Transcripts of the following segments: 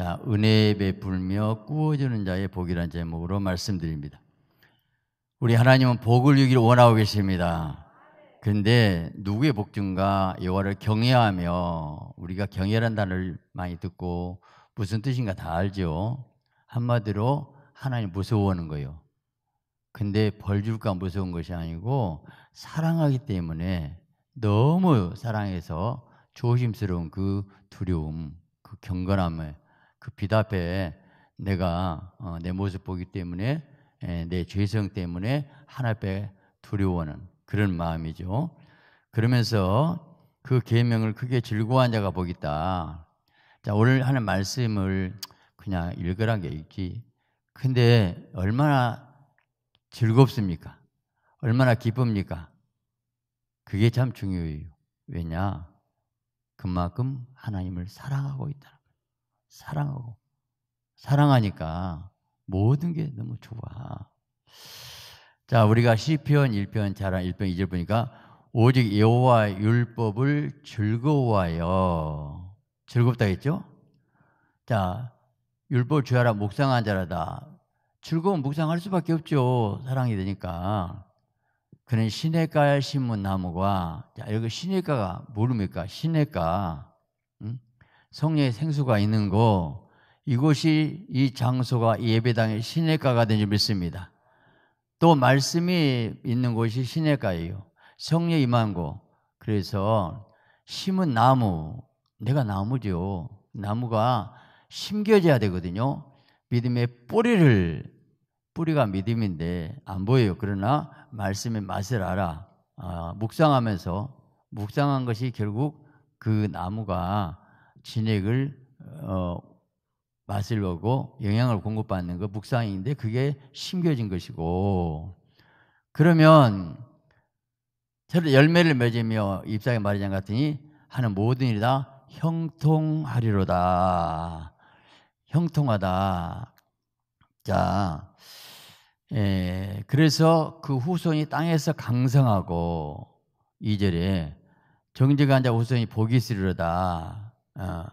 자, 은혜 에 베풀며 꾸어주는 자의 복이라는 제목으로 말씀드립니다. 우리 하나님은 복을 주기를 원하고 계십니다. 근데 누구의 복중가 여호와를 경외하며 우리가 경외란 단어를 많이 듣고 무슨 뜻인가 다 알죠. 한마디로 하나님 무서워하는 거예요. 근데 벌 줄까 무서운 것이 아니고 사랑하기 때문에 너무 사랑해서 조심스러운 그 두려움, 그 경건함을 그빛앞에 내가 어, 내 모습 보기 때문에 에, 예, 내 죄성 때문에 하나빼 두려워하는 그런 마음이죠. 그러면서 그 계명을 크게 즐거워한 자가 보겠다. 자 오늘 하는 말씀을 그냥 읽으란 게 있지. 근데 얼마나 즐겁습니까? 얼마나 기쁩니까? 그게 참 중요해요. 왜냐? 그만큼 하나님을 사랑하고 있다. 사랑하고 사랑하니까 모든 게 너무 좋아. 자, 우리가 시편 1편 자랑 1편 2절 보니까 오직 여호와 율법을 즐거워하여 즐겁다 했죠? 자, 율법 주하라 묵상한 자라다. 즐거운 묵상할 수밖에 없죠. 사랑이 되니까. 그는 시냇가 신문 나무가 자, 여기 시냇가가 모릅니까? 시냇가. 응? 성례의 생수가 있는 곳 이곳이 이 장소가 예배당의 시내가가 되는 믿습니다. 또 말씀이 있는 곳이 시내가예요. 성례 임한 곳. 그래서 심은 나무, 내가 나무죠. 나무가 심겨져야 되거든요. 믿음의 뿌리를 뿌리가 믿음인데 안 보여요. 그러나 말씀의 맛을 알아. 아, 묵상하면서 묵상한 것이 결국 그 나무가 진액을 어, 맛을 보고 영양을 공급받는 거 그 묵상인데 그게 심겨진 것이고 그러면 저를 열매를 맺으며 입사의 마리장 같으니 하는 모든 일이 다 형통하리로다. 형통하다. 자, 예, 그래서 그 후손이 땅에서 강성하고 이절에 정직한 자 후손이 복이 있으리로다. 어,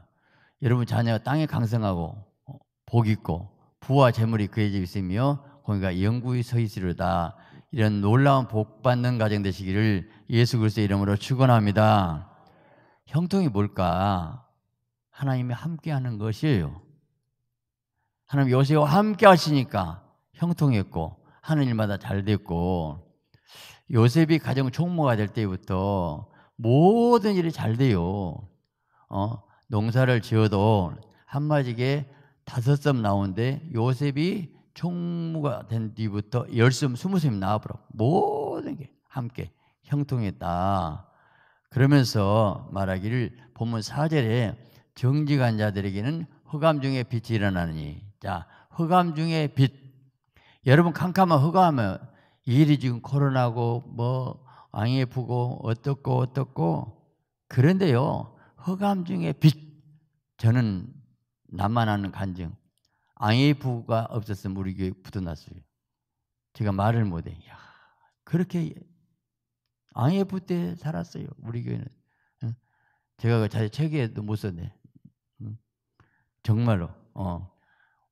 여러분 자녀가 땅에 강성하고 어, 복 있고 부와 재물이 그의 집에 있으며 거기가 영구히 서있으리다 이런 놀라운 복 받는 가정 되시기를 예수 그리스도의 이름으로 축원합니다. 형통이 뭘까? 하나님이 함께 하는 것이에요. 하나님 요새와 함께 하시니까 형통했고 하는 일마다 잘 됐고 요셉이 가정 총무가 될 때부터 모든 일이 잘 돼요. 어? 농사를 지어도 한마디에 다섯 섬 나오는데 요셉이 총무가 된 뒤부터 열섬 스무 섬이 나와버려 모든 게 함께 형통했다. 그러면서 말하기를 본문 사절에 정직한 자들에게는 허감 중에 빛이 일어나느니 자 허감 중에 빛 여러분 캄캄한 흑암은 일이 지금 코로나고 뭐 왕이 예쁘고 어떻고 어떻고 그런데요 허감 중에 빛. 저는 나만 하는 간증. 앙의 부가 없었으면 우리 교회 붙어났어요. 제가 말을 못해. 야, 그렇게 앙의 부때 살았어요. 우리 교회는. 제가 그자세 책에도 못 썼네. 정말로. 어.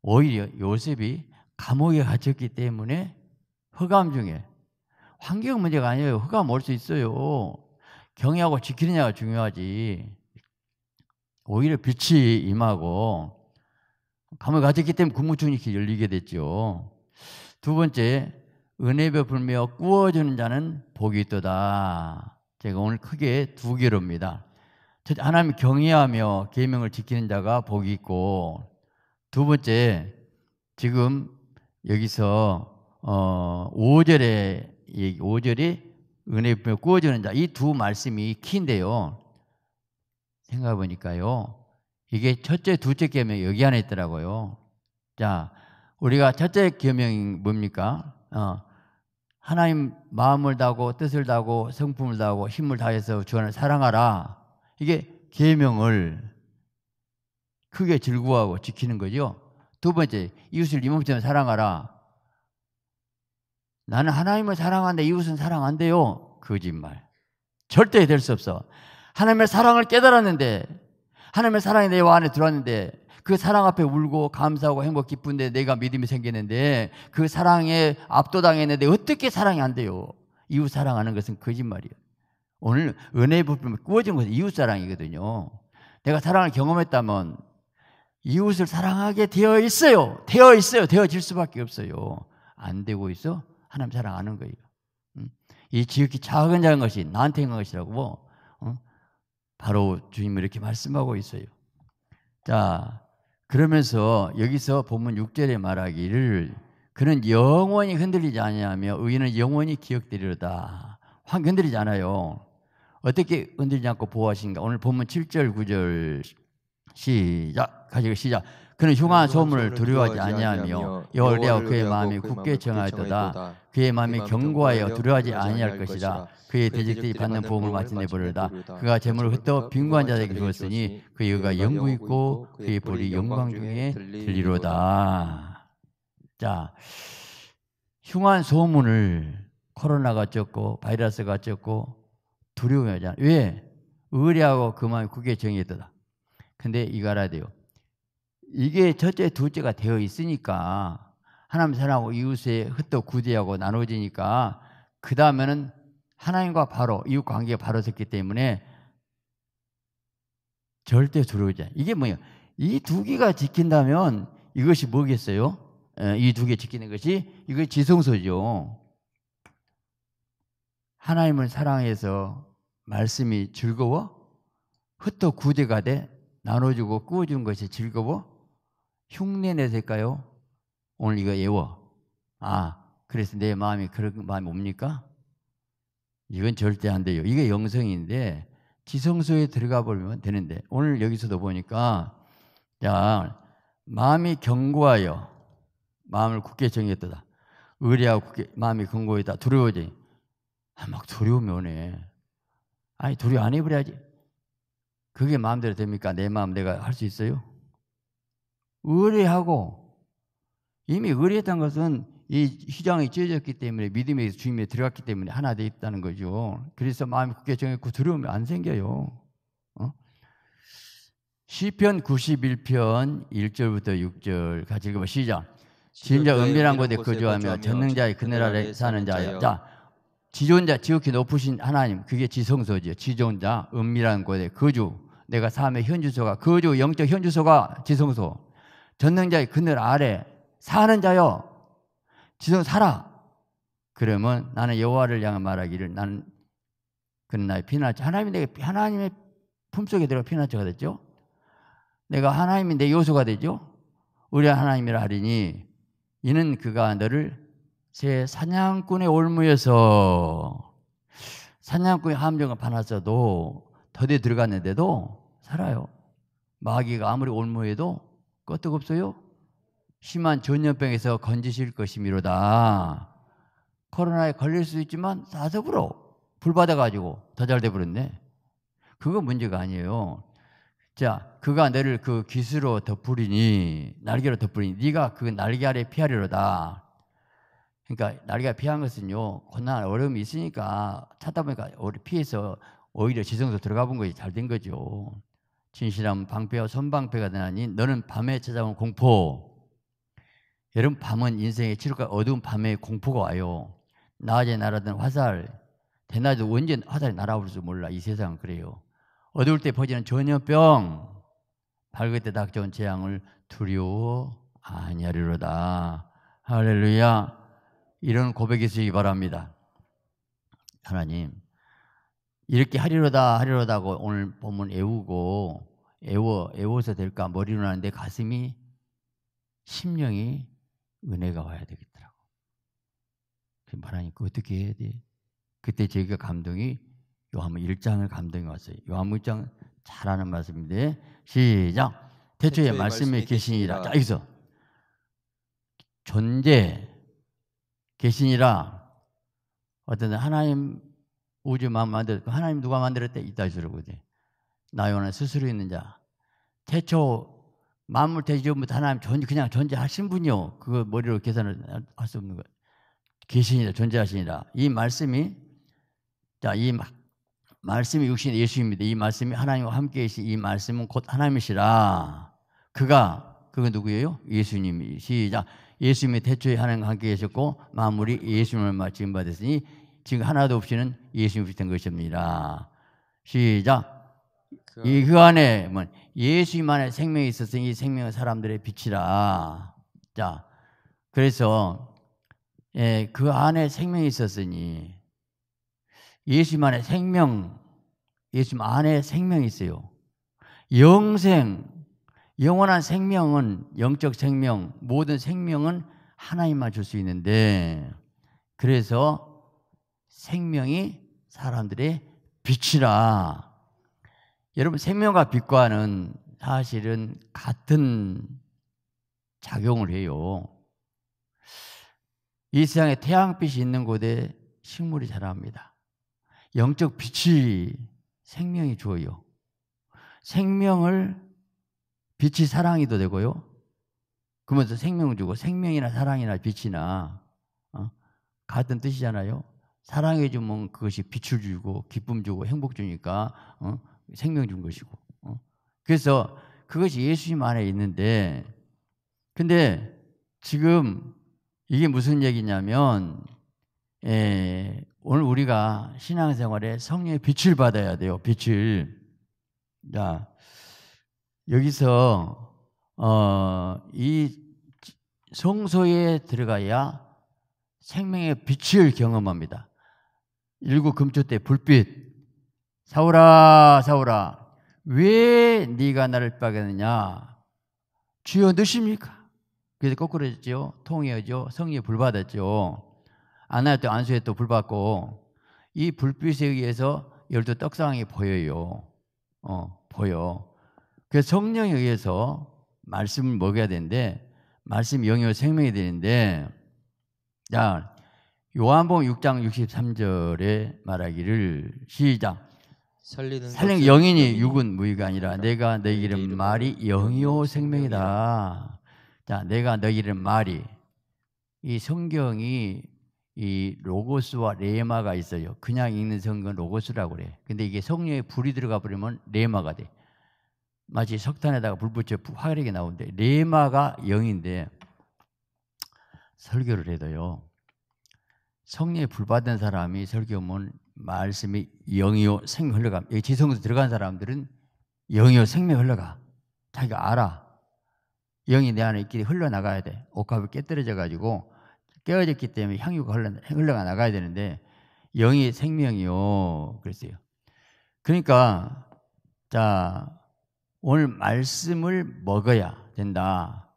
오히려 요셉이 감옥에 갇혔기 때문에 허감 중에 환경 문제가 아니에요. 허감 올 수 있어요. 경외하고 지키느냐가 중요하지. 오히려 빛이 임하고 감을 가졌기 때문에 구무충이 이렇게 열리게 됐죠. 두 번째, 은혜 베풀며 꾸어주는 자는 복이 있도다. 제가 오늘 크게 두 개로입니다. 첫, 하나님 경외하며 계명을 지키는 자가 복이 있고 두 번째, 지금 여기서 어, 5절에 5절이 은혜 베풀며 꾸어주는 자 이 두 말씀이 키인데요. 생각해 보니까요. 이게 첫째, 둘째 계명 여기 안에 있더라고요. 자, 우리가 첫째 계명이 뭡니까? 어, 하나님 마음을 다하고 뜻을 다하고 성품을 다하고 힘을 다해서 주하을 사랑하라. 이게 계명을 크게 즐거워하고 지키는 거죠. 두 번째, 이웃을 이 몸처럼 사랑하라. 나는 하나님을 사랑하는데 이웃은 사랑 안 돼요. 거짓말. 절대 될 수 없어. 하나님의 사랑을 깨달았는데 하나님의 사랑이 내 안에 들어왔는데 그 사랑 앞에 울고 감사하고 행복 기쁜데 내가 믿음이 생겼는데그 사랑에 압도당했는데 어떻게 사랑이 안 돼요? 이웃 사랑하는 것은 거짓말이에요. 오늘 은혜의 부품에 꾸어진 것은 이웃 사랑이거든요. 내가 사랑을 경험했다면 이웃을 사랑하게 되어 있어요. 되어 있어요. 되어질 수밖에 없어요. 안 되고 있어? 하나님 사랑하는 거예요. 음? 이 지극히 작은 작은 것이 나한테 있는 것이라고 바로 주님은 이렇게 말씀하고 있어요. 자, 그러면서 여기서 본문 6절에 말하기를 그는 영원히 흔들리지 아니며 의인은 영원히 기억되리로다. 확 흔들리지 않아요. 어떻게 흔들리지 않고 보호하신가? 오늘 본문 7절 9절 시작 가지 시작. 그는 흉한 소문을 두려워하지 아니하며 여호와 그의 마음이 굳게 정하였도다. 그의 마음이 경고하여 두려워하지 아니할 것이라. 그의 대적들이 받는 보험을 마치 내버리다 그가 재물을 흩어 빈관 자에게 주었으니 그의 의가 영구 있고 그의 불이 영광 중에 들리로다. 자, 흉한 소문을 코로나가 쪘고 바이러스가 쪘고 두려워하잖아. 왜? 의리하고 그만 그게 정의도다. 근데 이거 알아야 돼요. 이게 첫째, 둘째가 되어 있으니까 하나님 사랑하고 이웃에 흩어 구제하고 나눠지니까 그 다음에는 하나님과 바로 이웃 관계가 바로졌기 때문에 절대 두려우지 않아요. 이게 뭐예요? 이 두 개가 지킨다면 이것이 뭐겠어요? 예, 이두 개 지키는 것이 이거 지성소죠. 하나님을 사랑해서 말씀이 즐거워? 흩어 구제가 돼? 나눠주고 꾸어준 것이 즐거워? 흉내 내실까요? 오늘 이거 예워. 아, 그래서 내 마음이 그런 마음이 옵니까? 이건 절대 안 돼요. 이게 영성인데 지성소에 들어가 보면 되는데 오늘 여기서도 보니까 자 마음이 경고하여 마음을 굳게 정했다. 의리하고 굳게, 마음이 경고했다. 두려워지. 아, 막 두려움이 오네. 아니 두려워 안 해버려야지. 그게 마음대로 됩니까? 내 마음 내가 할 수 있어요? 의뢰하고 이미 의뢰했던 것은 이 휘장이 찢어졌기 때문에 믿음의 주님에 들어갔기 때문에 하나 되어 있다는 거죠. 그래서 마음이 굳게 정했고 두려움이 안 생겨요. 어? 시편 91편 1절부터 6절 같이 읽어봐 시작. 진자 은밀한 곳에 거주하며 전능자의 그늘 아래 사는 자여. 자, 지존자 지극히 높으신 하나님 그게 지성소지요. 지존자 은밀한 곳에 거주. 내가 삶의 현주소가 거주 영적 현주소가 지성소. 전능자의 그늘 아래 사는 자여. 지도 살아. 그러면 나는 여호와를 향해 말하기를 나는 그는 나의 피난처. 하나님이 내게 하나님의 품속에 들어 피난처가 됐죠. 내가 하나님이 내 요소가 되죠. 우리 하나님이라 하리니 이는 그가 너를 제 사냥꾼의 올무에서 사냥꾼의 함정을 파놨어도 더디 들어갔는데도 살아요. 마귀가 아무리 올무해도 끄떡 없어요. 심한 전염병에서 건지실 것이미로다. 코로나에 걸릴 수 있지만 사섭으로 불받아가지고 더 잘 돼버렸네. 그거 문제가 아니에요. 자, 그가 너를 그 기수로 덮으리니 날개로 덮으리니 네가 그 날개 아래 피하리로다. 그러니까 날개가 피한 것은요 고난 어려움이 있으니까 찾다 보니까 피해서 오히려 지성도 들어가 본 것이 잘 된 거죠. 진실한 방패와 선방패가 되나니 너는 밤에 찾아온 공포 여름 밤은 인생의 치료가 어두운 밤에 공포가 와요. 낮에 날아든 화살, 대낮에 언제 화살이 날아올 줄 몰라. 이 세상은 그래요. 어두울 때 퍼지는 전염병, 밝을 때 닥쳐온 재앙을 두려워 아니하리로다. 할렐루야. 이런 고백이 있으기 바랍니다. 하나님, 이렇게 하리로다, 하리로다고 오늘 본문 애우고, 애워, 애워서 될까 머리로 하는데 가슴이 심령이 은혜가 와야 되겠더라고. 그 말하니까 어떻게 해야 돼? 그때 제가 감동이 요한무 1장을 감동이 왔어요. 요한무 1장 잘하는 말씀인데 시작. 태초에 말씀에 계시니라. 자, 여기서 존재 계시니라. 어떤 하나님 우주 만만들고 하나님 누가 만들었대 이따 주로 보지. 나요한 스스로 있는 자. 태초 만물 대지전부 하나님 존재 그냥 존재하신 분이요. 그거 머리로 계산을 할 수 없는 거. 계신이다 존재하시니라. 이 말씀이 자이 말씀이 육신 예수입니다. 이 말씀이 하나님과 함께 계신 이 말씀은 곧 하나님이시라. 그가 그건 누구예요? 예수님이 시자 예수님이 대초에 하나님과 함께 계셨고 마무리 예수님을 마침 받았으니 지금 하나도 없이는 예수님이 된 것입니다. 시작. 이그 안에 뭐 예수님만의 생명이 있었으니 이 생명은 사람들의 빛이라. 자, 그래서 예, 그 안에 생명이 있었으니 예수님 안에 생명, 예수님 안에 생명이 있어요. 영생, 영원한 생명은 영적 생명, 모든 생명은 하나님만 줄 수 있는데 그래서 생명이 사람들의 빛이라. 여러분 생명과 빛과는 사실은 같은 작용을 해요. 이 세상에 태양빛이 있는 곳에 식물이 자랍니다. 영적 빛이 생명이 주어요. 생명을 빛이 사랑이도 되고요. 그러면서 생명을 주고 생명이나 사랑이나 빛이나 어? 같은 뜻이잖아요. 사랑해 주면 그것이 빛을 주고 기쁨 주고 행복 주니까 어? 생명 준 것이고. 어? 그래서 그것이 예수님 안에 있는데, 근데 지금 이게 무슨 얘기냐면, 에, 예, 오늘 우리가 신앙생활에 성령의 빛을 받아야 돼요. 빛을. 자, 여기서 어, 이 성소에 들어가야 생명의 빛을 경험합니다. 일곱 금초 때 불빛 사울아 사울아 왜 네가 나를 빠겠느냐 주여 늦십니까 그래서 거꾸로 했죠 통이었죠 성의 불받았죠 아나야 안수에 또 불받고 이 불빛에 의해서 열두 떡상이 보여요 어 보여 그래서 성령에 의해서 말씀을 먹여야 되는데 말씀 영역 생명이 되는데 자요한복 6장 63절에 말하기를 시작 살리는 영인이 육은 무의가 아니라 내가 너희 이름 말이 영이요 생명이다. 자, 내가 너희 이름 말이 이 성경이 이 로고스와 레마가 있어요. 그냥 읽는 성경 로고스라고 그래. 근데 이게 성령에 불이 들어가 버리면 레마가 돼. 마치 석탄에다가 불 붙여 화력이 나오는데 레마가 영인데 설교를 해도요. 성령에 불 받은 사람이 설교면 말씀이 영이요 생명 흘러가. 이 지성으로 들어간 사람들은 영이요 생명 흘러가. 자기가 알아. 영이 내 안에 있기 흘러나가야 돼. 옥합이 깨뜨려져 가지고 깨어졌기 때문에 향유가 흘러, 흘러가 나가야 되는데 영이 생명이요. 그랬어요. 그러니까 자 오늘 말씀을 먹어야 된다.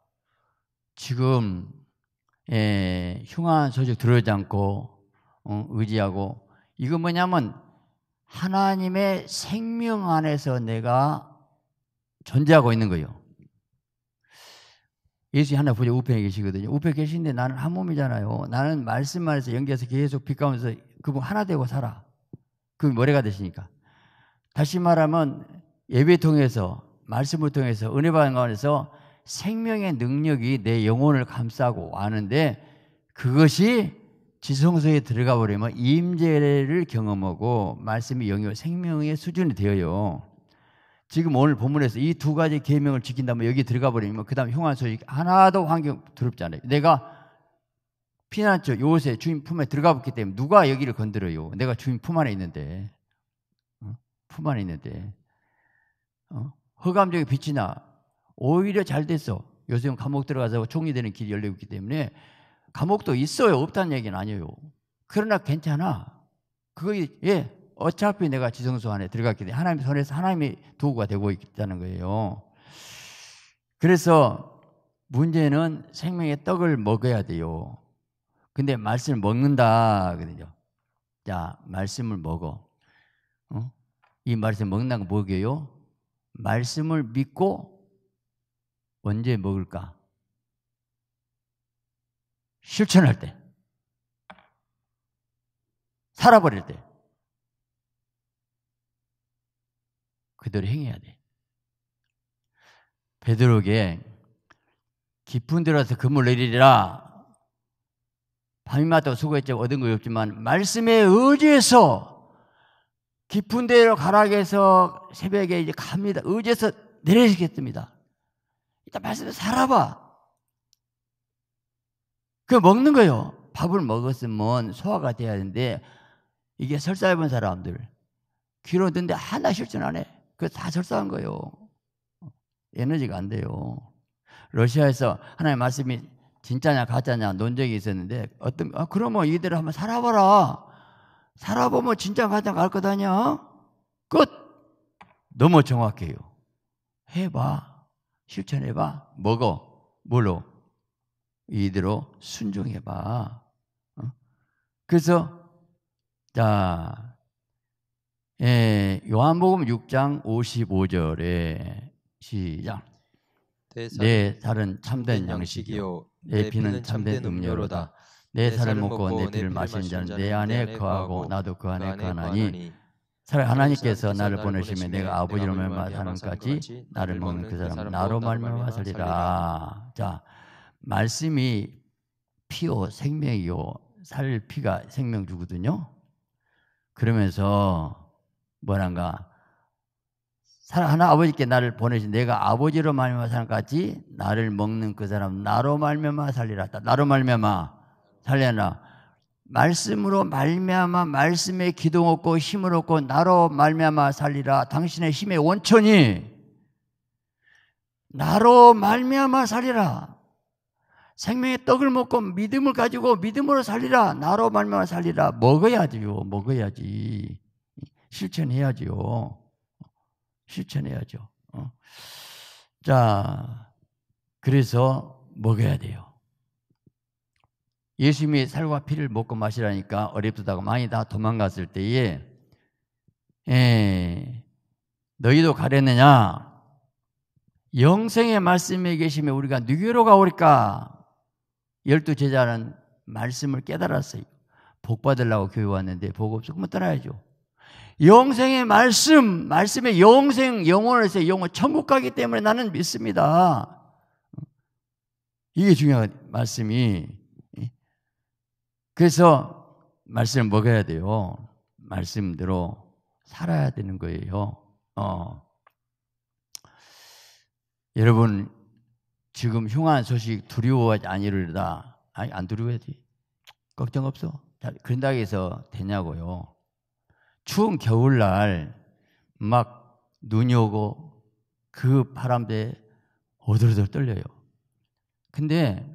지금 예, 흉한 소식 들어오지 않고 어, 의지하고 이거 뭐냐면 하나님의 생명 안에서 내가 존재하고 있는 거예요. 예수 하나 부자 우편에 계시거든요. 우편에 계신데 나는 한 몸이잖아요. 나는 말씀 안에서 연결해서 계속 빛 가운데서 그분 하나 되고 살아. 그게 머리가 되시니까. 다시 말하면 예배 통해서 말씀을 통해서 은혜 받은 가운데서 생명의 능력이 내 영혼을 감싸고 아는데 그것이 지성소에 들어가 버리면 임재를 경험하고 말씀의 영역 생명의 수준이 되어요. 지금 오늘 본문에서 이 두 가지 계명을 지킨다면 여기 들어가 버리면 그다음 형한 소식 하나도 환경 두렵지 않아요. 내가 피난처 요새 주인 품에 들어가 봤기 때문에 누가 여기를 건드려요? 내가 주인 품 안에 있는데 어? 품 안에 있는데 어? 허감적인 빛이나 오히려 잘 됐어. 요새는 감옥 들어가서 총리 되는 길이 열리고 있기 때문에 감옥도 있어요. 없다는 얘기는 아니에요. 그러나 괜찮아. 그거 예, 어차피 내가 지성소 안에 들어갔기 때문에 하나님 손에서 하나님이 도구가 되고 있다는 거예요. 그래서 문제는 생명의 떡을 먹어야 돼요. 근데 말씀을 먹는다 그러죠. 자, 말씀을 먹어. 어? 이 말씀 먹는 다는건뭐예요 말씀을 믿고 언제 먹을까? 실천할 때, 살아버릴 때, 그대로 행해야 돼. 베드로에게 깊은 데로서 금을 내리리라. 밤이 마다고 수고했지 만 얻은 거 없지만 말씀에 의지해서 깊은 데로 가락해서 새벽에 이제 갑니다. 의지해서 내리시겠습니다. 일단 말씀에 살아봐. 그 먹는 거요. 밥을 먹었으면 소화가 돼야 되는데 이게 설사 해본 사람들 귀로 듣는데 하나 실천 안 해. 그거 다 설사한 거예요. 에너지가 안 돼요. 러시아에서 하나님 의 말씀이 진짜냐 가짜냐 논쟁이 있었는데 어떤 아, 그러면 이대로 한번 살아봐라. 살아보면 진짜 가짜 갈것 아니야? 끝. 너무 정확해요. 해봐. 실천해봐. 먹어. 뭘로? 이대로 순종해봐. 어? 그래서 자 예, 요한복음 6장 55절에 시작. 내 살은 참된 양식이요 내 피는 참된 음료로다. 내 살을 먹고 내 피를 마신 자는 내 안에 거하고 나도 그 안에 그 거하나니 사랑 그 하나님께서 그 나를 보내시면 내가 아버지로 말미암아 까지 나를 먹는 그사람 나로 말미암아 살리라. 자, 말씀이 피요 생명이요 살 피가 생명 주거든요. 그러면서 뭐란가 하나 아버지께 나를 보내신 내가 아버지로 말미암아 살 같이 나를 먹는 그 사람 나로 말미암아 살리라 나로 말미암아 살려나 말씀으로 말미암아 말씀에 기도 얻고 힘을 얻고 나로 말미암아 살리라 당신의 힘의 원천이 나로 말미암아 살리라 생명의 떡을 먹고 믿음을 가지고 믿음으로 살리라. 나로 말미암아 살리라. 먹어야지요. 먹어야지. 실천해야지요. 실천해야죠. 어. 자, 그래서 먹어야 돼요. 예수님이 살과 피를 먹고 마시라니까 어렵다고 많이 다 도망갔을 때에 에, 예, 너희도 가렸느냐 영생의 말씀에 계시에 우리가 누구로 가오리까? 열두 제자는 말씀을 깨달았어요. 복 받으려고 교회 왔는데 복 없어. 그러면 떠나야죠. 영생의 말씀, 말씀의 영생, 영혼에서 영혼, 천국 가기 때문에 나는 믿습니다. 이게 중요한 말씀이. 그래서 말씀을 먹어야 돼요. 말씀대로 살아야 되는 거예요. 어. 여러분, 지금 흉한 소식 두려워하지 아니를다. 아니 안 두려워야지. 걱정 없어. 자, 그런다 해서 되냐고요. 추운 겨울날 막 눈이 오고 그 바람에 오들오들 떨려요. 근데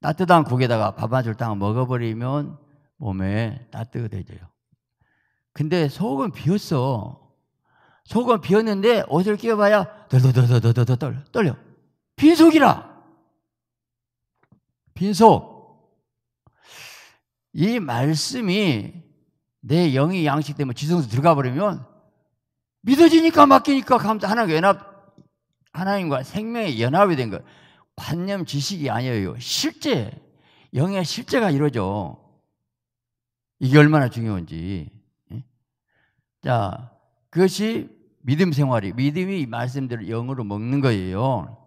따뜻한 국에다가 밥 한 줄 딱 먹어버리면 몸에 따뜻해져요. 근데 속은 비었어. 속은 비었는데 옷을 끼워봐야 덜덜덜덜덜덜 떨려. 빈속이라. 빈속. 이 말씀이 내 영이 양식되면 지성소 들어가 버리면 믿어지니까 맡기니까 감사 하나님과 연합 하나님과 생명의 연합이 된 것. 관념 지식이 아니에요. 실제 영의 실제가 이러져 이게 얼마나 중요한지. 예? 자, 그것이 믿음 생활이 믿음이 말씀대로 영으로 먹는 거예요.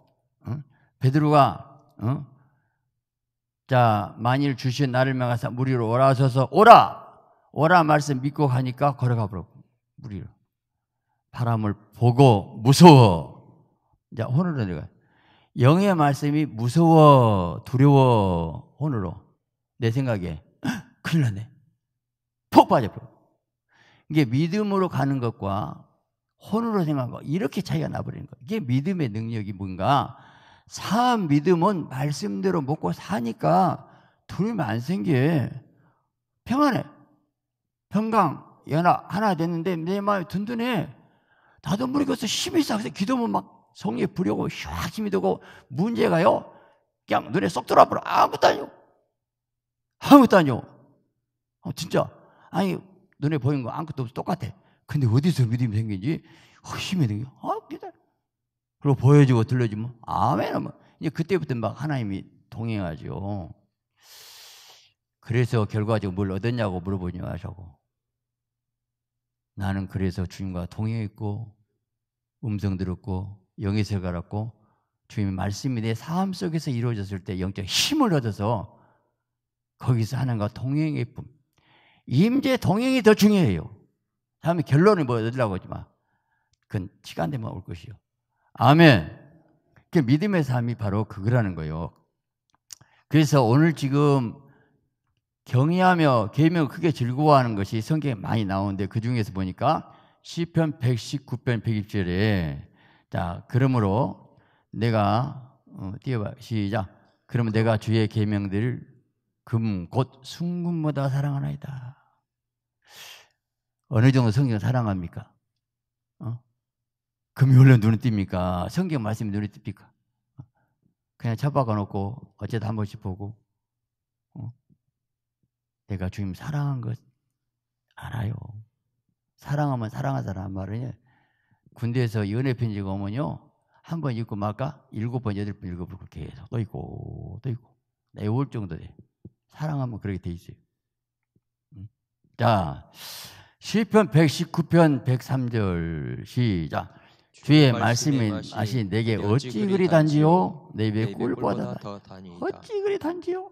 베드로가 어? 자 만일 주신 나를 명하사 무리로 오라 하셔서 오라 오라 말씀 믿고 가니까 걸어가 버고무리로 바람을 보고 무서워 자 혼으로 내려가 영의 말씀이 무서워 두려워 혼으로 내 생각에 큰일 났네 폭 빠져버려 이게 믿음으로 가는 것과 혼으로 생각하고 이렇게 차이가 나버리는 거예요. 이게 믿음의 능력이 뭔가 사 믿음은 말씀대로 먹고 사니까 두려움 이안 생겨. 평안해. 평강, 연합, 하나 됐는데 내 마음이 든든해. 나도 모르겠어. 힘이 싹서 기도면 막 성에 부려고 샥 힘이 되고 문제가요. 그냥 눈에 쏙 들어와버려. 아무것도 아니요. 아무것도 아니요. 어, 진짜. 아니, 눈에 보이는 거 아무것도 없어. 똑같아. 근데 어디서 믿음이 생긴지 어, 힘이 생겨. 아, 기다려. 그리고 보여지고 들려주면 아멘 하면 이제 그때부터 막 하나님이 동행하죠. 그래서 결과적으로 뭘 얻었냐고 물어보냐 하자고. 나는 그래서 주님과 동행했고 음성 들었고 영에서 가았고 주님의 말씀이 내 삶 속에서 이루어졌을 때 영적 힘을 얻어서 거기서 하나님과 동행의 뿐. 임재 동행이 더 중요해요. 다음에 결론을 뭐 얻으려고 하지 마. 그건 시간 되면 올 것이요. 아멘. 그 믿음의 삶이 바로 그거라는 거예요. 그래서 오늘 지금 경외하며 계명 크게 즐거워하는 것이 성경에 많이 나오는데 그 중에서 보니까 시편 119편 120절에 자 그러므로 내가 어, 띄어봐 시작 그러면 내가 주의 계명들을 금곧 순금보다 사랑하나이다 어느 정도 성경 사랑합니까? 금요일로 눈에 띕니까? 성경 말씀이 눈에 띕니까? 그냥 잡아가 놓고 어쨌든한 번씩 보고 어? 내가 주님 사랑한 것 알아요. 사랑하면 사랑하 사람 말은 군대에서 연애 편지가 오면요 한 번 읽고 막가 일곱 번 여덟 번 읽어보고 계속 또 읽고 또 읽고 내울 네, 정도 돼. 사랑하면 그렇게 돼 있어요. 음. 자 시편 119편 103절 시작. 주의 말씀이 아시 내게 어찌 그리 단지요 내 입에 꿀보다 어찌 그리 단지요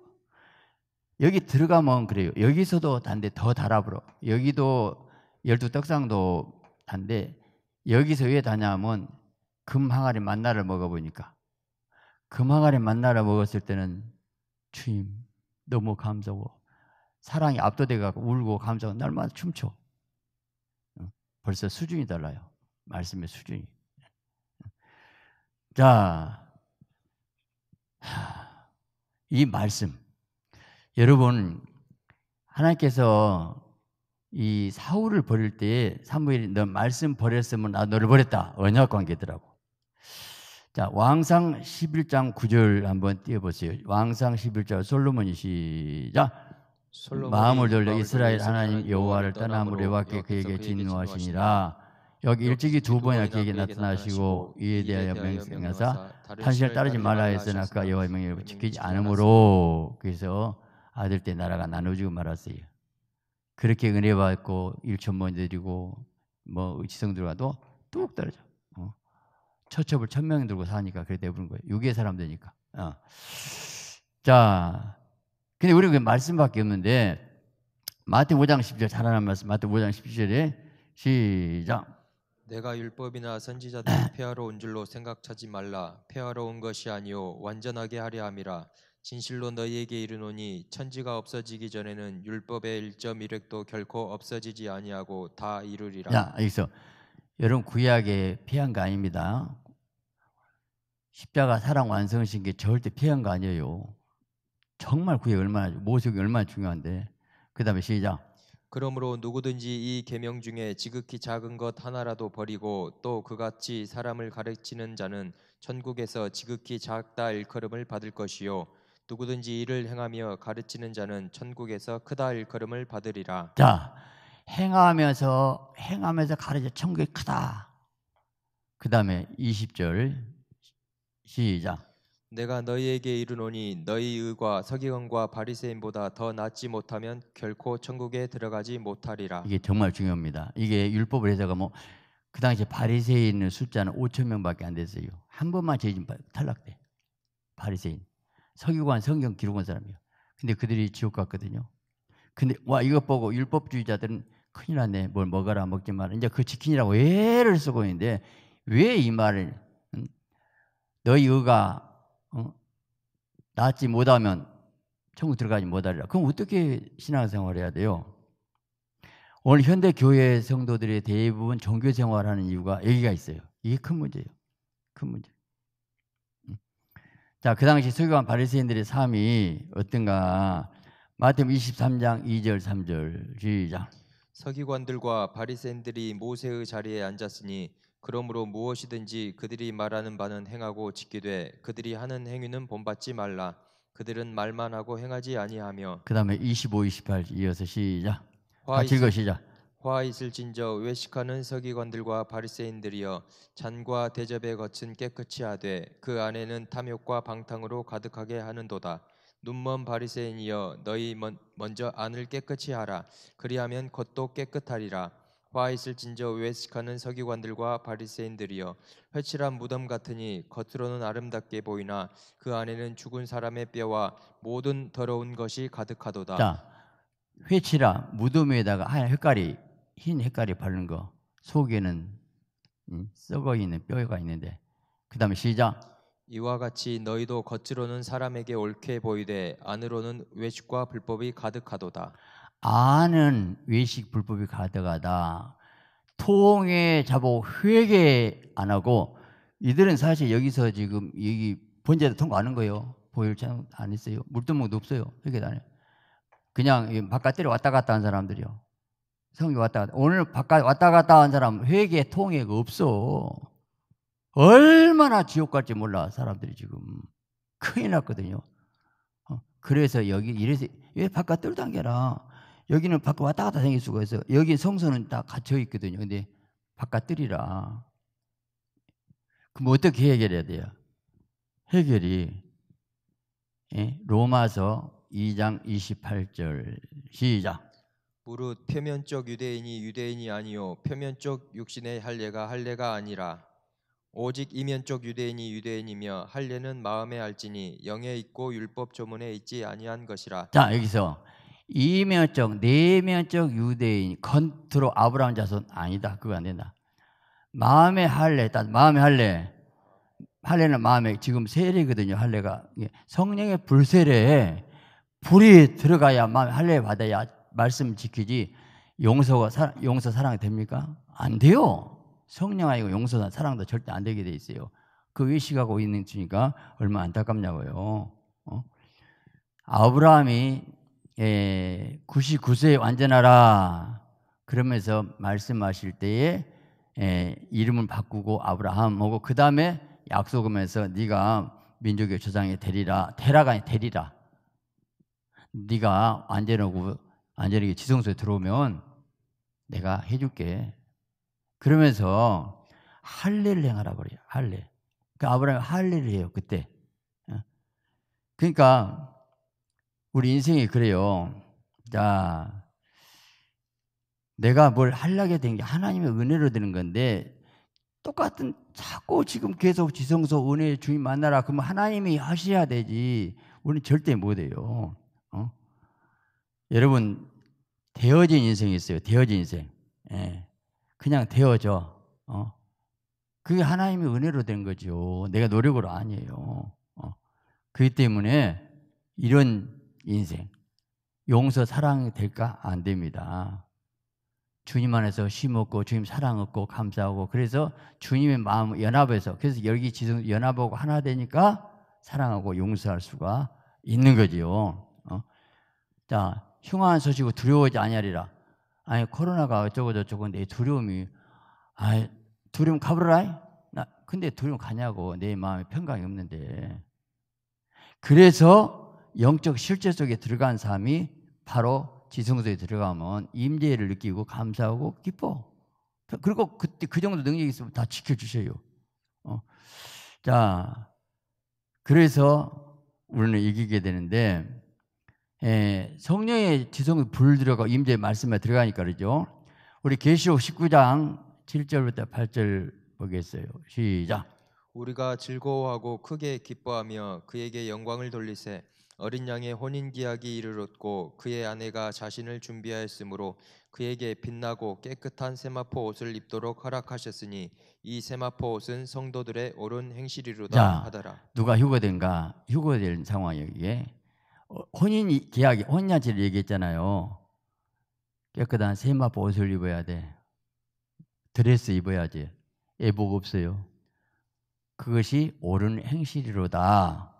여기 들어가면 그래요 여기서도 단데 더달아버어 여기도 열두 떡상도 단데 여기서 왜 다냐면 금항아리 만나를 먹어보니까 금항아리 만나를 먹었을 때는 주임 너무 감사하고 사랑이 압도돼가고 울고 감사하고 날마다 춤춰 벌써 수준이 달라요 말씀의 수준이. 자, 이 말씀. 여러분, 하나님께서 이 사울을 버릴 때에 사무엘이 너 말씀 버렸으면 나 너를 버렸다. 언약 관계더라고. 자, 왕상 11장 9절 한번 띄워 보세요. 왕상 11장 솔로몬이 시작. 마음을 돌려 이스라엘 하나님 여호와를 떠나므로 여호와께 그에게 진노하시니라 여기 일찍이 두번이나기하게 나타나시고 이에 대하여 명령하사 탄신을 따르지 말라 했으나까 여호와의 명령을 지키지 않으므로 그래서 아들 때 나라가 나눠지고 말았어요. 그렇게 은혜 받고 일천번 드리고 뭐 지성 들어가도 뚝 떨어져. 어. 처첩을 천명 이 들고 사니까 그래 내부는 거예요. 유괴 사람되니까. 어. 자, 근데 우리는 그 말씀밖에 없는데 마태 5장 10절 잘하는 말씀 마태 5장 10절에 시작. 내가 율법이나 선지자들이 폐하러 온 줄로 생각하지 말라 폐하러 온 것이 아니요 완전하게 하려 함이라 진실로 너희에게 이르노니 천지가 없어지기 전에는 율법의 1.1획도 결코 없어지지 아니하고 다 이루리라. 야, 여기서 여러분 구약에 피한 거 아닙니다. 십자가 사랑 완성하신 게 절대 피한 거 아니에요. 정말 구약 얼마나 모습이 얼마나 중요한데. 그다음에 시작. 그러므로 누구든지 이 계명 중에 지극히 작은 것 하나라도 버리고 또 그같이 사람을 가르치는 자는 천국에서 지극히 작다 일컬음을 받을 것이요 누구든지 이를 행하며 가르치는 자는 천국에서 크다 일컬음을 받으리라. 자, 행하면서 행하면서 가르쳐 천국이 크다. 그다음에 20절 시작. 내가 너희에게 이르노니 너희 의과 서기관과 바리새인보다 더 낫지 못하면 결코 천국에 들어가지 못하리라. 이게 정말 중요합니다. 이게 율법을 해서가 뭐 그 당시 바리새인 숫자는 5천 명밖에 안 됐어요. 한 번만 죄진 탈락돼. 바리새인. 서기관 성경 기록한 사람이요. 근데 그들이 지옥 갔거든요. 근데 와 이것 보고 율법주의자들은 큰일 났네. 뭘 먹어라 먹지 마라. 이제 그 지키니라고 애를 쓰고 있는데 왜 이 말을 너희 의가 어? 낫지 못하면 천국 들어가지 못하리라. 그럼 어떻게 신앙생활 해야 돼요? 오늘 현대 교회 성도들의 대부분 종교 생활하는 이유가 여기가 있어요. 이게 큰 문제예요. 큰 문제. 음. 자, 그 당시 서기관 바리새인들의 삶이 어떤가? 마태복음 23장 2절 3절 시작. 서기관들과 바리새인들이 모세의 자리에 앉았으니 그러므로 무엇이든지 그들이 말하는 바는 행하고 지키되 그들이 하는 행위는 본받지 말라 그들은 말만 하고 행하지 아니하며 그 다음에 25, 28 이어서 시작 같이 읽으시자 화 있을진저 외식하는 서기관들과 바리새인들이여 잔과 대접에 겉은 깨끗이 하되 그 안에는 탐욕과 방탕으로 가득하게 하는도다 눈먼 바리새인이여 너희 먼저 안을 깨끗이 하라 그리하면 겉도 깨끗하리라 화 있을 진저 외식하는 서기관들과 바리새인들이여 회칠한 무덤 같으니 겉으로는 아름답게 보이나 그 안에는 죽은 사람의 뼈와 모든 더러운 것이 가득하도다. 자, 회칠한 무덤에다가 하얀 아, 헷깔이흰헷깔이 바른 거 속에는 음, 썩어 있는 뼈가 있는데 그다음에 시작. 이와 같이 너희도 겉으로는 사람에게 옳게 보이되 안으로는 외식과 불법이 가득하도다. 아는 외식 불법이 가득하다. 통에 자고 회계 안 하고 이들은 사실 여기서 지금 여기 본제도 통과하는 거예요. 보일창 안 했어요. 물도멍도 없어요. 회계도 안해 그냥 바깥에 왔다 갔다 한 사람들이요. 성이 왔다 갔다. 오늘 바깥 왔다 갔다 한 사람 회계 통에가 그 없어. 얼마나 지옥 갈지 몰라 사람들이 지금 큰일 났거든요. 어, 그래서 여기 이래서 왜 바깥 뜰 당겨라. 여기는 밖에 왔다 갔다 다닐 수가 있어요. 여기 성소는 다 갇혀 있거든요. 근데 바깥들이라. 그럼 어떻게 해결해야 돼요? 해결이 예? 로마서 2장 28절 시작. 무릇 표면적 유대인이 유대인이 아니요 표면적 육신의 할례가 할례가 아니라 오직 이면적 유대인이 유대인이며 할례는 마음에 알지니 영에 있고 율법 조문에 있지 아니한 것이라. 자 여기서 이면적, 내면적 네 유대인, 컨트로 아브라함 자손 아니다. 그거 안 된다. 마음의 할례, 딴 마음의 할례. 할례는 마음에 지금 세례거든요. 할례가 예, 성령의 불세례에 불이 들어가야 마음 할례 받아야 말씀 지키지 용서가 사, 용서 사랑 됩니까? 안 돼요. 성령 아니고 용서나 사랑도 절대 안 되게 돼 있어요. 그 의식하고 있는 중이니까 얼마 안타깝냐고요. 어? 아브라함이 예, 99세에 완전하라 그러면서 말씀하실 때에 예, 이름을 바꾸고 아브라함하고 그 다음에 약속하면서 네가 민족의 조상이 되리라 테라가 니 되리라 네가 완전하고 안전하게 지성소에 들어오면 내가 해줄게 그러면서 할례를 행하라 그래요 할례 그 아브라함 할례를 해요 그때 어. 그러니까 우리 인생이 그래요. 자, 내가 뭘 하려게 된 게 하나님의 은혜로 되는 건데 똑같은 자꾸 지금 계속 지성소 은혜 주인 만나라 그러면 하나님이 하셔야 되지 우리는 절대 못해요. 어? 여러분 되어진 인생이 있어요. 되어진 인생. 예. 그냥 되어져. 어? 그게 하나님의 은혜로 된 거죠. 내가 노력으로 아니에요. 어. 그 때문에 이런 인생. 용서 사랑 될까? 안 됩니다. 주님 안에서 쉼 얻고 주님 사랑 얻고 감사하고 그래서 주님의 마음 연합해서 그래서 열기 지성 연합하고 하나 되니까 사랑하고 용서할 수가 있는 거지요. 어? 자 흉한 소식으로 두려워하지 아니하리라. 아니 코로나가 어쩌고 저쩌고 내 두려움이 아 두려움 가버라. 나 근데 두려움 가냐고 내 마음에 평강이 없는데 그래서 영적 실제 속에 들어간 삶이 바로 지성소에 들어가면 임재를 느끼고 감사하고 기뻐. 그리고 그때 그 정도 능력이 있으면 다 지켜주세요. 어. 자, 그래서 우리는 이기게 되는데 예, 성령의 지성의 불 들어가 임재 의 말씀에 들어가니까 그러죠. 우리 계시록 19장 7절부터 8절 보겠어요. 시작. 우리가 즐거워하고 크게 기뻐하며 그에게 영광을 돌리세 어린 양의 혼인 계약이 이르렀고 그의 아내가 자신을 준비하였으므로 그에게 빛나고 깨끗한 세마포 옷을 입도록 허락하셨으니 이 세마포 옷은 성도들의 옳은 행실이로다 자, 하더라. 누가 휴거된가 휴거된 상황이 이게 어, 혼인 계약이 혼인잔를 얘기했잖아요. 깨끗한 세마포 옷을 입어야 돼. 드레스 입어야지. 애복 없어요. 그것이 옳은 행실이로다.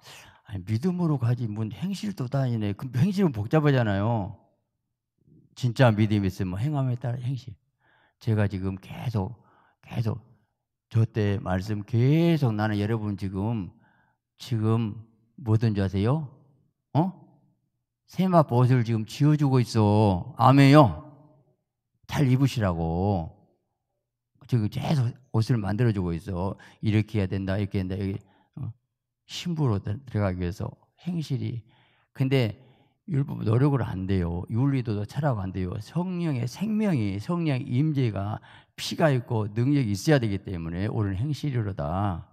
아니, 믿음으로 가지 뭔 행실도다 니네그 행실은 복잡하잖아요. 진짜 믿음이 있으면 뭐 행함에 따라 행실. 제가 지금 계속 계속 저 때 말씀 계속 나는 여러분 지금 지금 뭐든 줄 아세요? 어? 세마봇을 지금 지어주고 있어. 아멘요. 잘 입으시라고. 지금 계속 옷을 만들어주고 있어. 이렇게 해야 된다, 이렇게 해야 된다. 이렇게. 신부로 들어가기 위해서 행실이 근데 율법 노력을 안 돼요. 윤리도 철학 안 돼요. 성령의 생명이 성령의 임재가 피가 있고 능력이 있어야 되기 때문에 오늘 행실이로다.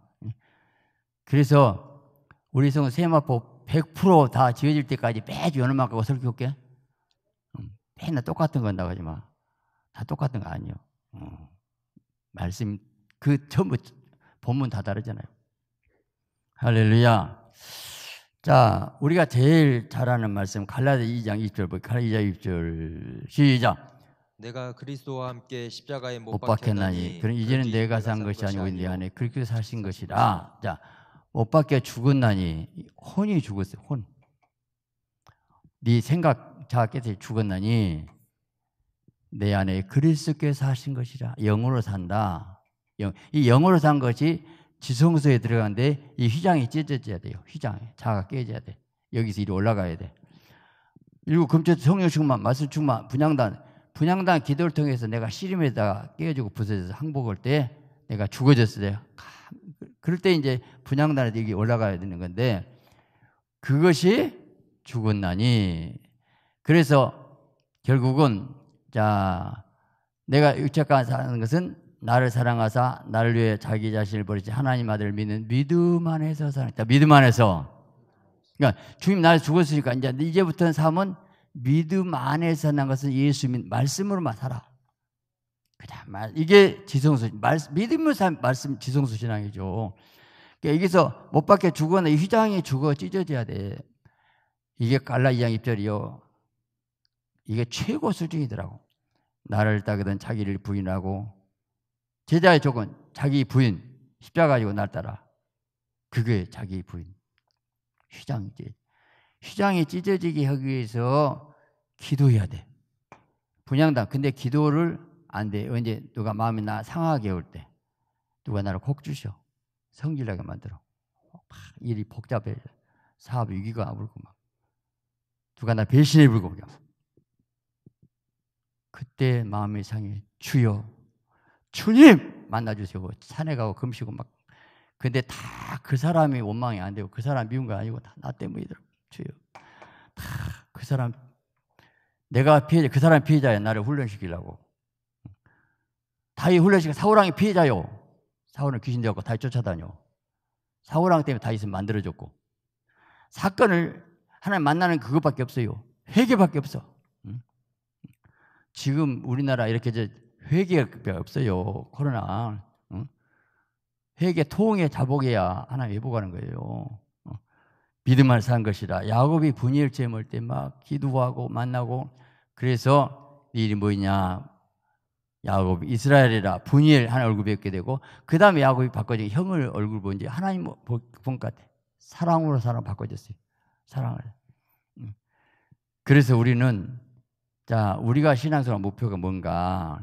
그래서 우리 성은 세마포 100%다 지어질 때까지 매주 연음만 가고 설교할게. 맨날 똑같은 건 나가지 마. 다 똑같은 거 아니요. 말씀 그 전부 본문 다 다르잖아요. 할렐루야. 자, 우리가 제일 잘하는 말씀 갈라디아 2장 1절볼까 갈라디아 2절 시작. 내가 그리스도와 함께 십자가에 못, 못 박혔나니 그럼 이제는 내가 산 것이 아니고 내 안에 그리스도 사신 것이라. 자, 못 박혀 죽었나니 혼이 죽었어요. 혼. 네 생각 자께서 죽었나니 내 안에 그리스도께서 하신 것이라 영으로 산다. 영, 이 영으로 산 것이 지성소에 들어가는데 이 휘장이 찢어져야 돼요. 휘장, 이 자가 깨져야 돼. 여기서 이리 올라가야 돼. 그리고 금천 성령 충만, 말씀 충만, 분양단, 분양단 기도를 통해서 내가 씨름에다가 깨지고 어 부서져서 항복할 때 내가 죽어졌어요 그럴 때 이제 분양단에 여기 올라가야 되는 건데 그것이 죽었나니. 그래서 결국은 자 내가 육체가 사는 것은 나를 사랑하사 나를 위해 자기 자신을 버리지 하나님 아들을 믿는 믿음 안에서 살았다. 믿음 안에서. 그러니까 주님 나를 죽었으니까 이제 이제부터는 삶은 믿음 안에서 난 것은 예수 믿 말씀으로만 살아. 그다음 이게 지성수 말 믿음을 삶 말씀 지성수 신앙이죠. 그러니까 여기서 못 박혀 죽거나 휘장이 죽어 찢어져야 돼. 이게 갈라 이양 입절이요. 이게 최고 수준이더라고. 나를 따거든 자기를 부인하고 제자의 조건, 자기 부인, 십자가 지고날 따라. 그게 자기 부인. 휘장이지. 휘장이 찢어지게 하기 위해서 기도해야 돼. 분양당. 근데 기도를 안 돼. 언제 누가 마음이 나 상하게 올 때. 누가 나를 콕 주셔. 성질나게 만들어. 막 일이 복잡해. 사업 위기가 아물고 막. 누가 나 배신해 불고 그냥. 그때 마음의 상해 주여 주님 만나주시고 산에가고 금시고 막 근데 다 그 사람이 원망이 안 되고 그 사람 미운 거 아니고 다 나 때문이더라고 주여 다 그 사람 내가 피해자 그 사람 피해자야 나를 훈련시키려고 다이 훈련시키 사우랑이 피해자요 사우랑 귀신 되었고 다이 쫓아다녀 사우랑 때문에 다이슨 만들어졌고 사건을 하나님 만나는 그것밖에 없어요 회개밖에 없어 지금 우리나라 이렇게 이제 회개가 없어요. 코로나. 회개 통해 자복해야 하나님 회복하는 거예요. 어? 믿음만 산 것이라. 야곱이 분이를 제때막 기도하고 만나고 그래서 일이 네 뭐냐? 야곱 이스라엘이라 분이엘 한 얼굴 뵙게 되고 그 다음에 야곱이 바꿔진 형을 얼굴 본지 하나님 본것 사랑으로 사람 바꿔졌어요. 사랑을. 그래서 우리는 자 우리가 신앙생활 목표가 뭔가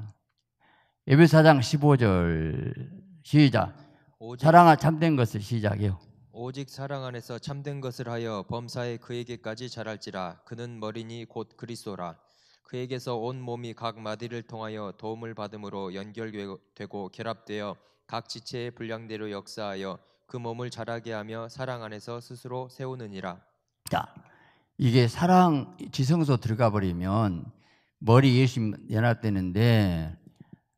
예배사장 15절 시작. 오직, 사랑아 참된 것을 시작이요. 오직 사랑 안에서 참된 것을 하여 범사에 그에게까지 자랄지라 그는 머리니 곧 그리스도라 그에게서 온 몸이 각 마디를 통하여 도움을 받음으로 연결되고 결합되어 각 지체의 분량대로 역사하여 그 몸을 자라게 하며 사랑 안에서 스스로 세우느니라. 자, 이게 사랑 지성소 들어가 버리면 머리 예심 연합되는데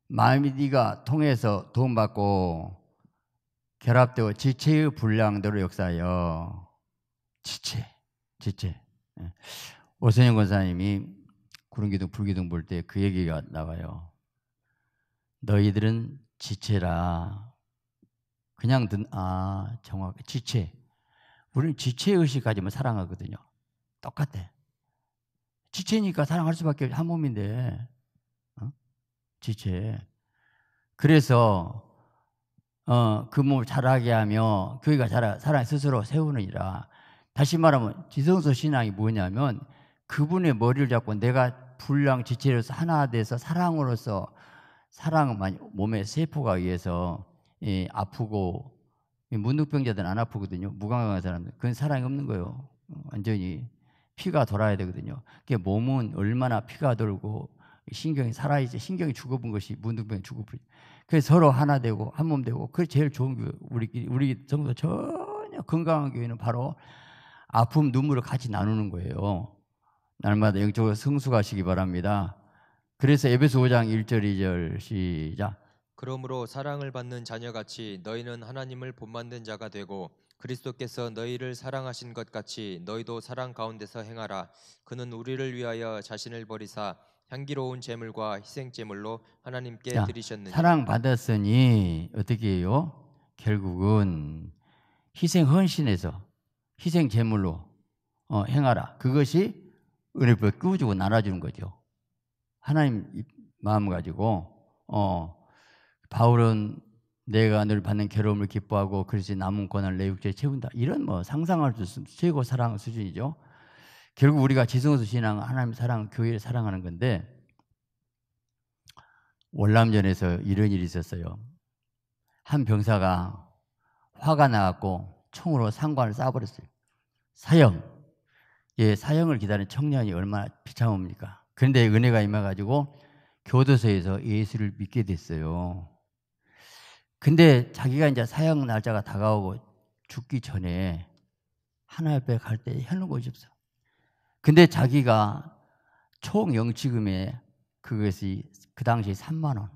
마음이 네가 통해서 도움받고 결합되어 지체의 분량대로 역사하여 지체, 지체. 예. 오선영 권사님이 구름기둥, 불기둥 볼 때 그 얘기가 나와요. 너희들은 지체라. 그냥 든, 아, 정확, 지체. 우리는 지체의식 가지면 사랑하거든요. 똑같아. 지체니까 사랑할 수밖에 한 몸인데 지체. 그래서 어, 그 몸을 자라게 하며 교회가 자라, 사람 스스로 세우느니라. 다시 말하면 지성소 신앙이 뭐냐면 그분의 머리를 잡고 내가 불량 지체로서 하나 돼서 사랑으로서 사랑 많이 몸에 세포가 의해서 예, 아프고 문둥병자들은 안 아프거든요. 무감각한 사람들 그건 사랑이 없는 거예요. 완전히 피가 돌아야 되거든요. 그게 몸은 얼마나 피가 돌고 신경이 살아있지 신경이 죽어본 것이 문둥병이 죽어버리 그래서 서로 하나 되고 한 몸 되고 그게 제일 좋은 교회 우리리 우리 정도 전혀 건강한 교회는 바로 아픔 눈물을 같이 나누는 거예요 날마다 영적으로 성숙하시기 바랍니다 그래서 에베소 5장 1절 2절 시작 그러므로 사랑을 받는 자녀같이 너희는 하나님을 본받는 자가 되고 그리스도께서 너희를 사랑하신 것 같이 너희도 사랑 가운데서 행하라. 그는 우리를 위하여 자신을 버리사 향기로운 제물과 희생 제물로 하나님께 자, 드리셨느니 사랑 받았으니 어떻게 해요? 결국은 희생 헌신에서 희생 제물로 어, 행하라. 그것이 은혜를 꾸주고 나눠주는 거죠. 하나님 마음 가지고 어, 바울은 내가 늘 받는 괴로움을 기뻐하고 그래서 남은 권한내 육체에 채운다. 이런 뭐 상상할 수 없는 최고 사랑 수준이죠. 결국 우리가 지성소 신앙, 하나님 사랑, 교회를 사랑하는 건데 월남전에서 이런 일이 있었어요. 한 병사가 화가 나갖고 총으로 상관을 쏴버렸어요. 사형. 예, 사형을 기다리는 청년이 얼마나 비참합니까? 그런데 은혜가 임해가지고 교도소에서 예수를 믿게 됐어요. 근데 자기가 이제 사형 날짜가 다가오고 죽기 전에 하나옆에갈때 해놓은 오이 없어. 근데 자기가 총 영치금에 그것이 그 당시에 3만 원.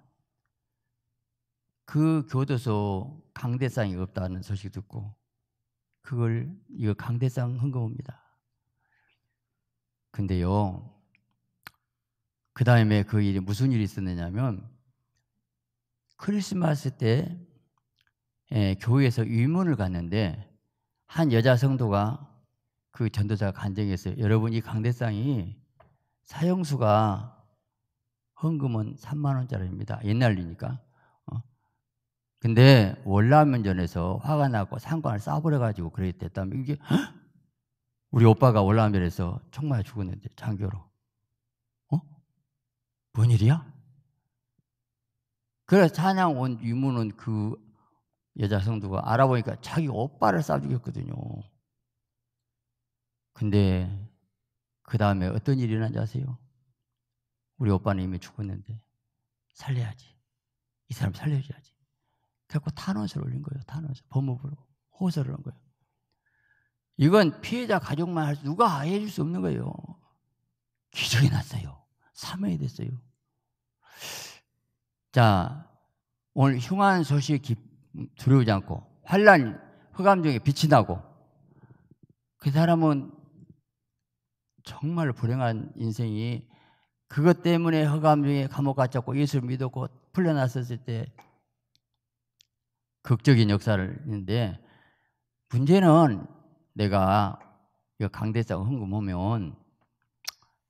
그 교도소 강대상이 없다는 소식 듣고 그걸 이거 강대상 헌금입니다. 근데요. 그 다음에 그 일이 무슨 일이 있었느냐면 크리스마스 때 예, 교회에서 위문을 갔는데 한 여자 성도가 그 전도자가 간증했어요. 여러분 이 강대상이 사형수가 헌금은 3만 원짜리입니다. 옛날 이니까 어. 근데 월남면전에서 화가 나고 상관을 쏴버려가지고 그랬댔다면 이게 우리 오빠가 월남면에서 총 맞아 죽었는데 장교로. 어? 뭔 일이야? 그래서 찬양 온 유무는 그 여자 성도가 알아보니까 자기 오빠를 쏴 죽였거든요. 근데 그 다음에 어떤 일이 일어난지 아세요? 우리 오빠는 이미 죽었는데 살려야지. 이 사람 살려줘야지. 그래서 탄원서를 올린 거예요. 탄원서. 법무부로 호소를 한 거예요. 이건 피해자 가족만 할 수, 누가 해줄 수 없는 거예요. 기적이 났어요. 사명이 됐어요. 자, 오늘 흉한 소식 두려우지 않고 환란 흑암 중에 빛이 나고 그 사람은 정말 불행한 인생이 그것 때문에 허감중에 감옥 갇혔고 예수 믿었고 풀려났었을 때 극적인 역사를 있는데 문제는 내가 이 강대사 헌금보면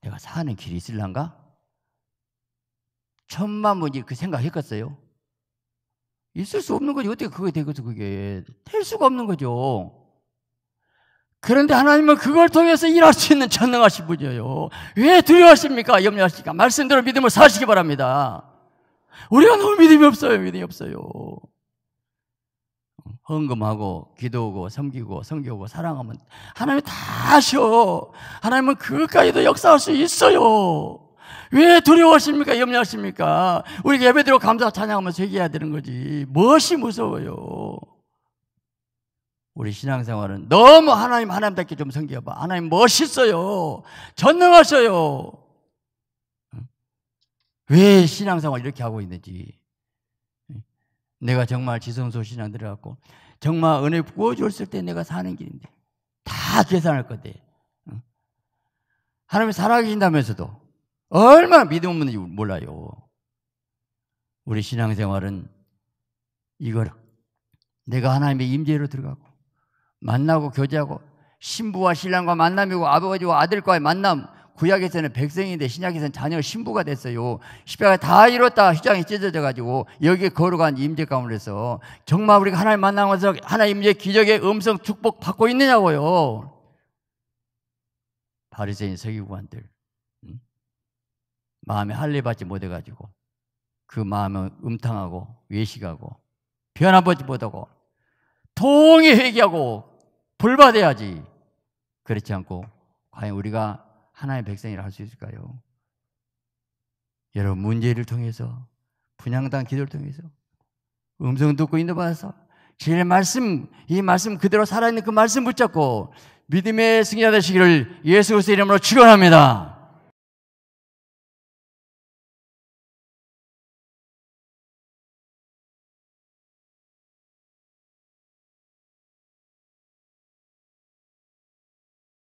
내가 사는 길이 있을란가? 천만 번이 그 생각했겠어요? 있을 수 없는 거지 어떻게 그게 되겠어 그게 될 수가 없는 거죠. 그런데 하나님은 그걸 통해서 일할 수 있는 전능하신 분이에요. 왜 두려워하십니까? 염려하십니까? 말씀대로 믿음을 사시기 바랍니다. 우리가 너무 믿음이 없어요. 믿음이 없어요. 헌금하고 기도하고 섬기고 섬기고 사랑하면 하나님 다 하셔. 하나님은 그것까지도 역사할 수 있어요. 왜 두려워하십니까? 염려하십니까? 우리예배드리 감사 찬양하면서 얘기해야 되는 거지. 무엇이 무서워요? 우리 신앙생활은 너무 하나님 하나님답게 좀 섬겨봐. 하나님 멋있어요. 전능하셔요. 왜 신앙생활 이렇게 하고 있는지. 내가 정말 지성소 신앙 들어갔고 정말 은혜 부어줬을 때 내가 사는 길인데 다 계산할 건데 하나님이 살아계신다면서도 얼마나 믿음 없는지 몰라요. 우리 신앙생활은 이거라 내가 하나님의 임재로 들어가고 만나고 교제하고 신부와 신랑과 만남이고 아버지와 아들과의 만남 구약에서는 백성인데 신약에서는 자녀 신부가 됐어요. 십자가 다 이뤘다 휘장이 찢어져 가지고 여기에 걸어간 임재 가운데서 정말 우리가 하나님 만나면서 하나님의 기적의 음성 축복 받고 있느냐고요. 바리새인 서기관들 마음에 할례 받지 못해 가지고 그 마음을 음탕하고 외식하고 변화받지 못하고 통이 회개하고 불받아야지 그렇지 않고 과연 우리가 하나의 백성이라 할 수 있을까요? 여러분 문제를 통해서 분양당 기도를 통해서 음성 듣고 인도받아서 주의 말씀 이 말씀 그대로 살아있는 그 말씀 붙잡고 믿음의 승리자 되시기를 예수 그리스도 이름으로 축원합니다.